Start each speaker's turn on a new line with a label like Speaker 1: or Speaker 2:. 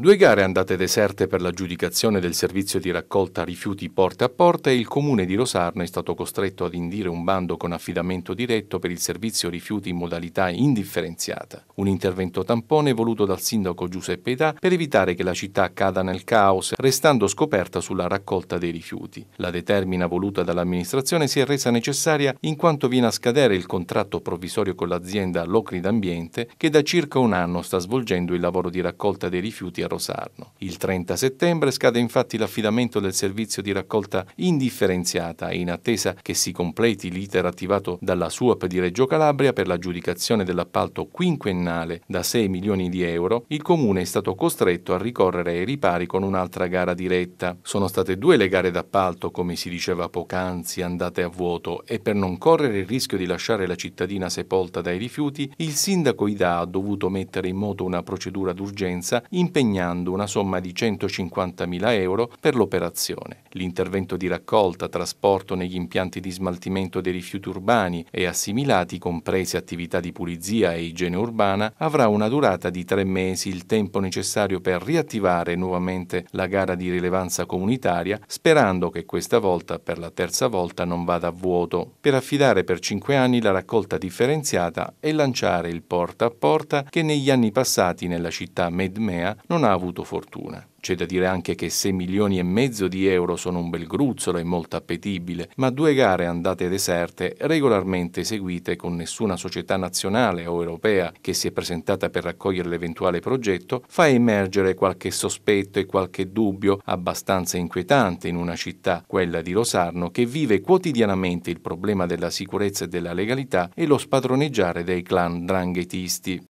Speaker 1: Due gare andate deserte per l'aggiudicazione del servizio di raccolta rifiuti porta a porta e il comune di Rosarno è stato costretto ad indire un bando con affidamento diretto per il servizio rifiuti in modalità indifferenziata. Un intervento tampone voluto dal sindaco Giuseppe Età per evitare che la città cada nel caos, restando scoperta sulla raccolta dei rifiuti. La determina voluta dall'amministrazione si è resa necessaria in quanto viene a scadere il contratto provvisorio con l'azienda Locri d'Ambiente che da circa un anno sta svolgendo il lavoro di raccolta dei rifiuti a Rosarno. Il 30 settembre scade infatti l'affidamento del servizio di raccolta indifferenziata in attesa che si completi l'iter attivato dalla SUAP di Reggio Calabria per l'aggiudicazione dell'appalto quinquennale da 6 milioni di euro, il comune è stato costretto a ricorrere ai ripari con un'altra gara diretta. Sono state due le gare d'appalto, come si diceva poc'anzi, andate a vuoto e per non correre il rischio di lasciare la cittadina sepolta dai rifiuti, il sindaco Ida ha dovuto mettere in moto una procedura d'urgenza impegnata assegnando una somma di 150.000 euro per l'operazione. L'intervento di raccolta, trasporto negli impianti di smaltimento dei rifiuti urbani e assimilati, comprese attività di pulizia e igiene urbana, avrà una durata di tre mesi, il tempo necessario per riattivare nuovamente la gara di rilevanza comunitaria, sperando che questa volta, per la terza volta, non vada a vuoto, per affidare per cinque anni la raccolta differenziata e lanciare il porta a porta che negli anni passati nella città Medmea non non ha avuto fortuna. C'è da dire anche che 6 milioni e mezzo di euro sono un bel gruzzolo e molto appetibile, ma due gare andate deserte, regolarmente eseguite con nessuna società nazionale o europea che si è presentata per raccogliere l'eventuale progetto, fa emergere qualche sospetto e qualche dubbio abbastanza inquietante in una città, quella di Rosarno, che vive quotidianamente il problema della sicurezza e della legalità e lo spadroneggiare dei clan dranghetisti.